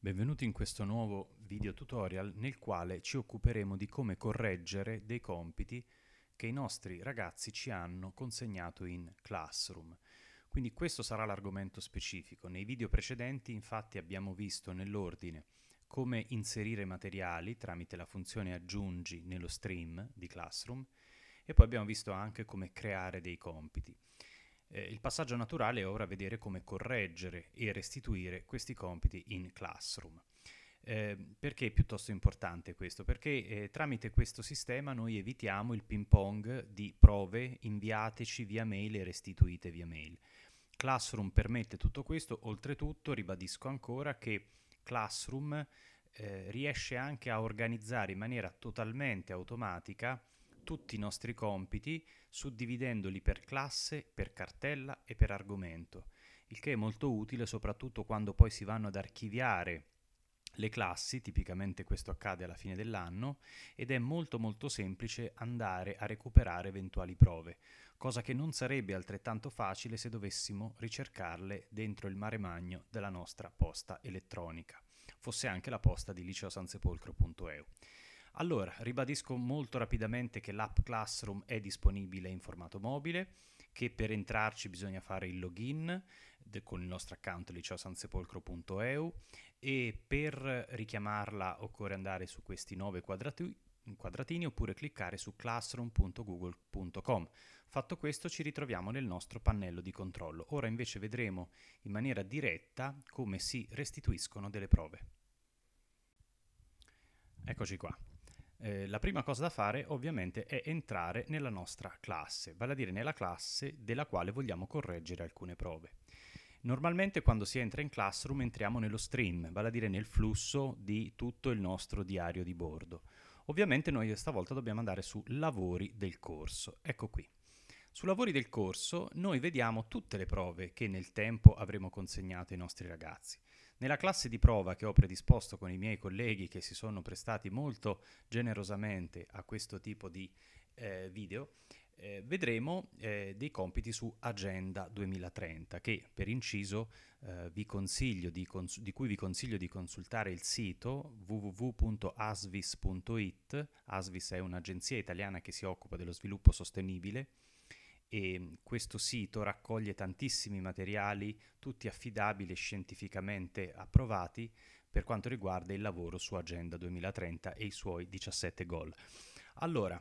Benvenuti in questo nuovo video tutorial nel quale ci occuperemo di come correggere dei compiti che i nostri ragazzi ci hanno consegnato in Classroom. Quindi questo sarà l'argomento specifico. Nei video precedenti infatti abbiamo visto nell'ordine come inserire materiali tramite la funzione aggiungi nello stream di Classroom e poi abbiamo visto anche come creare dei compiti. Eh, il passaggio naturale è ora vedere come correggere e restituire questi compiti in Classroom. Eh, perché è piuttosto importante questo? Perché eh, tramite questo sistema noi evitiamo il ping pong di prove inviateci via mail e restituite via mail. Classroom permette tutto questo, oltretutto ribadisco ancora che Classroom eh, riesce anche a organizzare in maniera totalmente automatica tutti i nostri compiti suddividendoli per classe, per cartella e per argomento, il che è molto utile soprattutto quando poi si vanno ad archiviare le classi, tipicamente questo accade alla fine dell'anno, ed è molto molto semplice andare a recuperare eventuali prove, cosa che non sarebbe altrettanto facile se dovessimo ricercarle dentro il mare magno della nostra posta elettronica, fosse anche la posta di liceosansepolcro.eu. Allora, ribadisco molto rapidamente che l'app Classroom è disponibile in formato mobile, che per entrarci bisogna fare il login con il nostro account liceosansepolcro.eu e per richiamarla occorre andare su questi nove quadrati- quadratini oppure cliccare su classroom.google.com. Fatto questo ci ritroviamo nel nostro pannello di controllo. Ora invece vedremo in maniera diretta come si restituiscono delle prove. Eccoci qua eh, la prima cosa da fare ovviamente è entrare nella nostra classe, vale a dire nella classe della quale vogliamo correggere alcune prove. Normalmente quando si entra in Classroom entriamo nello stream, vale a dire nel flusso di tutto il nostro diario di bordo. Ovviamente noi stavolta dobbiamo andare su lavori del corso. Ecco qui. Su lavori del corso noi vediamo tutte le prove che nel tempo avremo consegnato ai nostri ragazzi. Nella classe di prova che ho predisposto con i miei colleghi che si sono prestati molto generosamente a questo tipo di eh, video, eh, vedremo eh, dei compiti su Agenda 2030 che per inciso eh, vi consiglio di, cons- di cui vi consiglio di consultare il sito www.asvis.it. Asvis è un'agenzia italiana che si occupa dello sviluppo sostenibile e questo sito raccoglie tantissimi materiali, tutti affidabili e scientificamente approvati per quanto riguarda il lavoro su Agenda 2030 e i suoi 17 goal. Allora,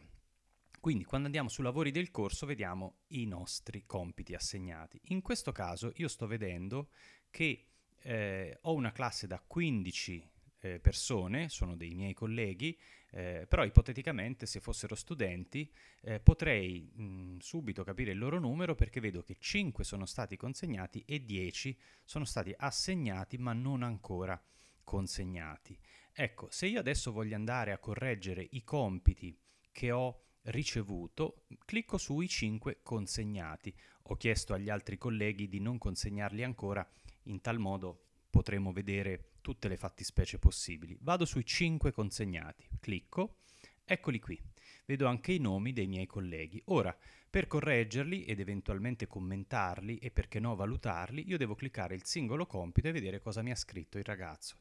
quindi quando andiamo su lavori del corso vediamo i nostri compiti assegnati. In questo caso io sto vedendo che eh, ho una classe da 15 eh, persone, sono dei miei colleghi, eh, però ipoteticamente se fossero studenti eh, potrei mh, mm, subito capire il loro numero perché vedo che 5 sono stati consegnati e 10 sono stati assegnati ma non ancora consegnati. Ecco, se io adesso voglio andare a correggere i compiti che ho ricevuto, clicco sui 5 consegnati. Ho chiesto agli altri colleghi di non consegnarli ancora, in tal modo potremo vedere tutte le fattispecie possibili. Vado sui 5 consegnati, clicco, eccoli qui. Vedo anche i nomi dei miei colleghi. Ora, per correggerli ed eventualmente commentarli e perché no valutarli, io devo cliccare il singolo compito e vedere cosa mi ha scritto il ragazzo.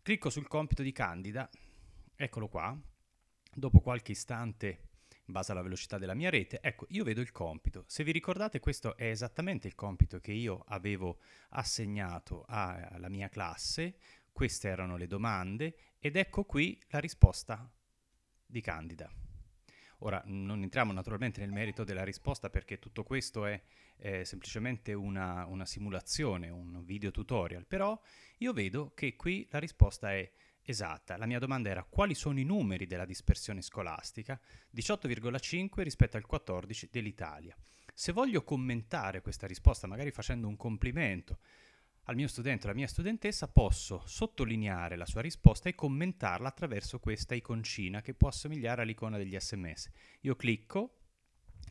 Clicco sul compito di Candida, eccolo qua. Dopo qualche istante in base alla velocità della mia rete. Ecco, io vedo il compito. Se vi ricordate, questo è esattamente il compito che io avevo assegnato alla mia classe. Queste erano le domande ed ecco qui la risposta di Candida. Ora non entriamo naturalmente nel merito della risposta perché tutto questo è, è semplicemente una, una simulazione, un video tutorial, però io vedo che qui la risposta è Esatta, la mia domanda era quali sono i numeri della dispersione scolastica? 18,5 rispetto al 14 dell'Italia. Se voglio commentare questa risposta, magari facendo un complimento al mio studente o alla mia studentessa, posso sottolineare la sua risposta e commentarla attraverso questa iconcina che può assomigliare all'icona degli sms. Io clicco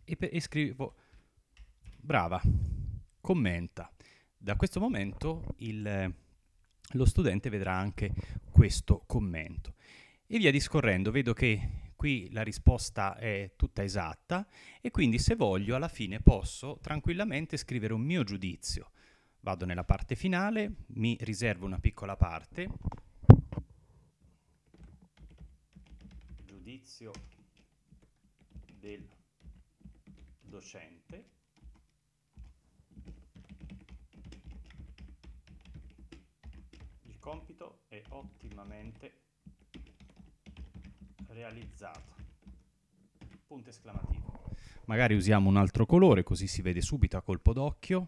e, pe- e scrivo brava, commenta. Da questo momento il lo studente vedrà anche questo commento. E via discorrendo, vedo che qui la risposta è tutta esatta e quindi se voglio alla fine posso tranquillamente scrivere un mio giudizio. Vado nella parte finale, mi riservo una piccola parte. Giudizio del docente compito è ottimamente realizzato. Punto esclamativo. Magari usiamo un altro colore così si vede subito a colpo d'occhio.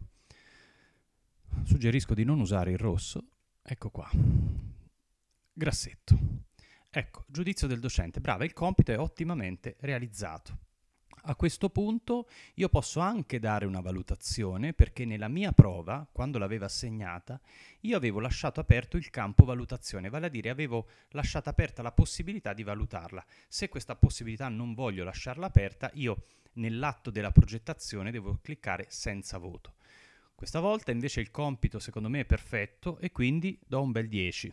Suggerisco di non usare il rosso. Ecco qua. Grassetto. Ecco, giudizio del docente. Brava, il compito è ottimamente realizzato a questo punto io posso anche dare una valutazione perché nella mia prova, quando l'avevo assegnata, io avevo lasciato aperto il campo valutazione, vale a dire avevo lasciato aperta la possibilità di valutarla. Se questa possibilità non voglio lasciarla aperta, io nell'atto della progettazione devo cliccare senza voto. Questa volta invece il compito secondo me è perfetto e quindi do un bel 10.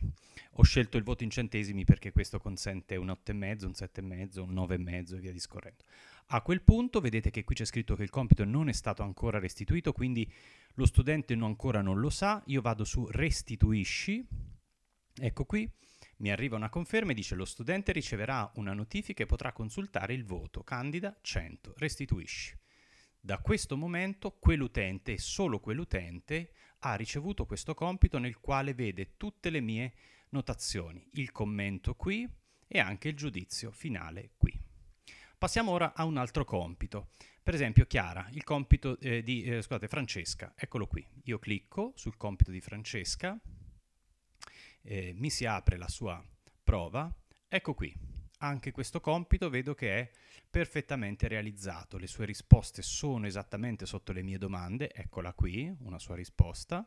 Ho scelto il voto in centesimi perché questo consente un 8,5, un 7,5, un 9,5 e via discorrendo. A quel punto vedete che qui c'è scritto che il compito non è stato ancora restituito, quindi lo studente ancora non lo sa, io vado su restituisci, ecco qui, mi arriva una conferma e dice lo studente riceverà una notifica e potrà consultare il voto, candida 100, restituisci. Da questo momento quell'utente e solo quell'utente ha ricevuto questo compito nel quale vede tutte le mie notazioni, il commento qui e anche il giudizio finale qui. Passiamo ora a un altro compito. Per esempio Chiara, il compito eh, di eh, scusate, Francesca, eccolo qui. Io clicco sul compito di Francesca, eh, mi si apre la sua prova, ecco qui anche questo compito vedo che è perfettamente realizzato, le sue risposte sono esattamente sotto le mie domande, eccola qui, una sua risposta,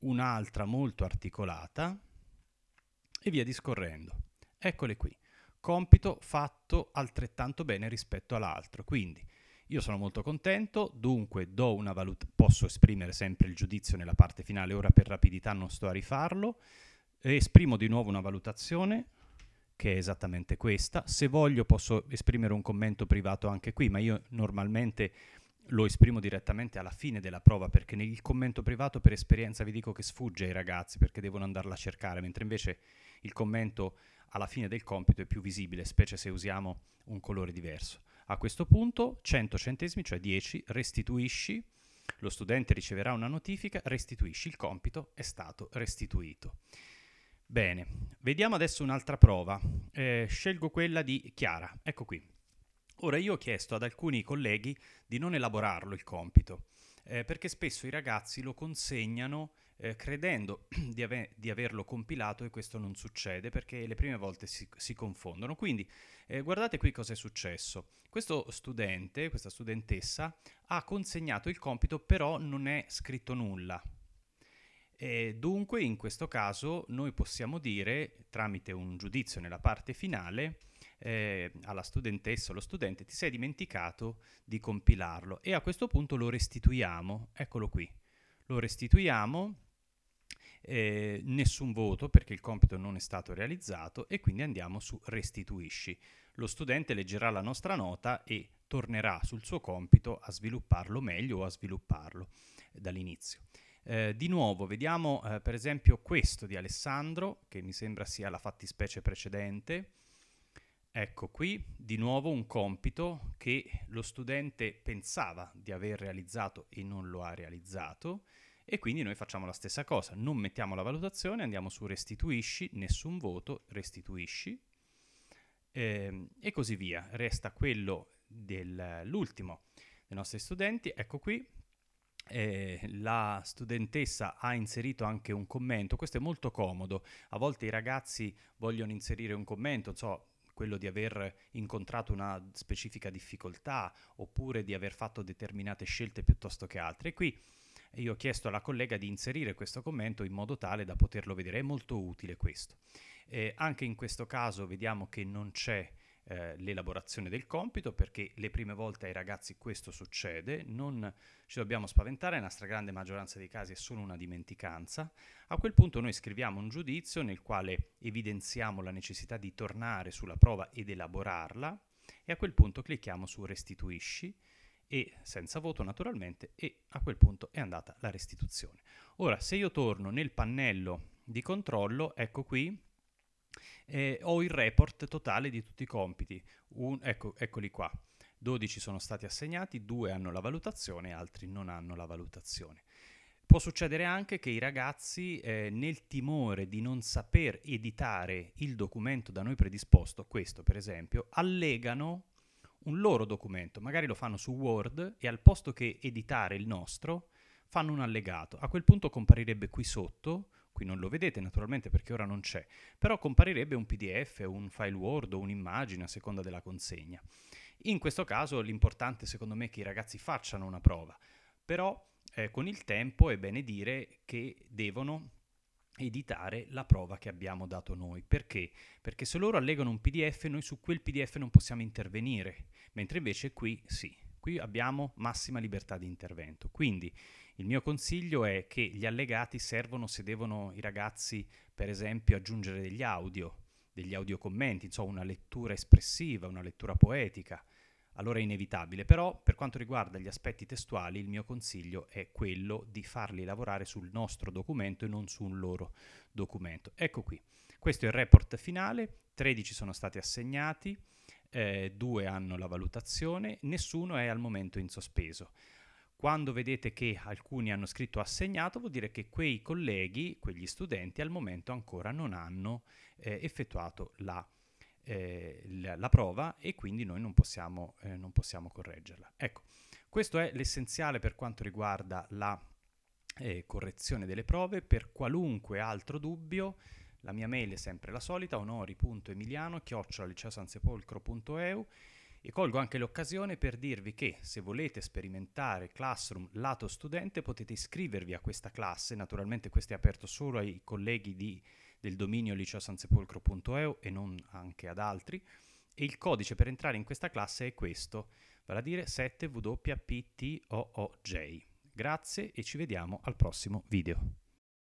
un'altra molto articolata e via discorrendo. Eccole qui, compito fatto altrettanto bene rispetto all'altro, quindi io sono molto contento, dunque valuta- posso esprimere sempre il giudizio nella parte finale, ora per rapidità non sto a rifarlo, esprimo di nuovo una valutazione, che è esattamente questa. Se voglio posso esprimere un commento privato anche qui, ma io normalmente lo esprimo direttamente alla fine della prova perché nel commento privato per esperienza vi dico che sfugge ai ragazzi perché devono andarla a cercare, mentre invece il commento alla fine del compito è più visibile, specie se usiamo un colore diverso. A questo punto 100 centesimi, cioè 10, restituisci, lo studente riceverà una notifica, restituisci, il compito è stato restituito. Bene, vediamo adesso un'altra prova. Eh, scelgo quella di Chiara, ecco qui. Ora io ho chiesto ad alcuni colleghi di non elaborarlo il compito, eh, perché spesso i ragazzi lo consegnano eh, credendo di, ave- di, averlo compilato e questo non succede perché le prime volte si, si confondono. Quindi eh, guardate qui cosa è successo. Questo studente, questa studentessa, ha consegnato il compito però non è scritto nulla. E dunque, in questo caso, noi possiamo dire, tramite un giudizio nella parte finale, eh, alla studentessa o allo studente, ti sei dimenticato di compilarlo e a questo punto lo restituiamo, eccolo qui, lo restituiamo, eh, nessun voto perché il compito non è stato realizzato e quindi andiamo su restituisci. Lo studente leggerà la nostra nota e tornerà sul suo compito a svilupparlo meglio o a svilupparlo eh, dall'inizio. Eh, di nuovo vediamo eh, per esempio questo di Alessandro, che mi sembra sia la fattispecie precedente. Ecco qui di nuovo un compito che lo studente pensava di aver realizzato e non lo ha realizzato e quindi noi facciamo la stessa cosa, non mettiamo la valutazione, andiamo su restituisci, nessun voto, restituisci ehm, e così via. Resta quello dell'ultimo dei nostri studenti, ecco qui, eh, la studentessa ha inserito anche un commento, questo è molto comodo, a volte i ragazzi vogliono inserire un commento, so, quello di aver incontrato una specifica difficoltà oppure di aver fatto determinate scelte piuttosto che altre. qui io ho chiesto alla collega di inserire questo commento in modo tale da poterlo vedere, è molto utile questo. Eh, anche in questo caso vediamo che non c'è eh, l'elaborazione del compito perché le prime volte ai ragazzi questo succede, non ci dobbiamo spaventare, la stragrande maggioranza dei casi è solo una dimenticanza. A quel punto noi scriviamo un giudizio nel quale evidenziamo la necessità di tornare sulla prova ed elaborarla e a quel punto clicchiamo su restituisci e senza voto naturalmente e a quel punto è andata la restituzione. Ora se io torno nel pannello di controllo, ecco qui e eh, ho il report totale di tutti i compiti. Un, ecco, eccoli qua. 12 sono stati assegnati, 2 hanno la valutazione, altri non hanno la valutazione. Può succedere anche che i ragazzi, eh, nel timore di non saper editare il documento da noi predisposto, questo per esempio, allegano un loro documento, magari lo fanno su Word e al posto che editare il nostro, fanno un allegato. A quel punto comparirebbe qui sotto qui non lo vedete naturalmente perché ora non c'è, però comparirebbe un PDF, un file Word o un'immagine a seconda della consegna. In questo caso l'importante secondo me è che i ragazzi facciano una prova, però eh, con il tempo è bene dire che devono editare la prova che abbiamo dato noi. Perché? Perché se loro allegano un PDF, noi su quel PDF non possiamo intervenire, mentre invece qui sì. Qui abbiamo massima libertà di intervento. Quindi il mio consiglio è che gli allegati servono se devono i ragazzi, per esempio, aggiungere degli audio, degli audiocommenti, insomma una lettura espressiva, una lettura poetica. Allora è inevitabile, però per quanto riguarda gli aspetti testuali il mio consiglio è quello di farli lavorare sul nostro documento e non su un loro documento. Ecco qui, questo è il report finale, 13 sono stati assegnati, eh, due hanno la valutazione, nessuno è al momento in sospeso. Quando vedete che alcuni hanno scritto assegnato vuol dire che quei colleghi, quegli studenti al momento ancora non hanno eh, effettuato la, eh, la, la, prova e quindi noi non possiamo, eh, non possiamo correggerla. Ecco, questo è l'essenziale per quanto riguarda la eh, correzione delle prove. Per qualunque altro dubbio la mia mail è sempre la solita onori.emiliano-liceosansepolcro.eu e colgo anche l'occasione per dirvi che se volete sperimentare Classroom lato studente potete iscrivervi a questa classe, naturalmente questo è aperto solo ai colleghi di, del dominio liceosansepolcro.eu e non anche ad altri, e il codice per entrare in questa classe è questo, vale a dire 7WPTOOJ. Grazie e ci vediamo al prossimo video.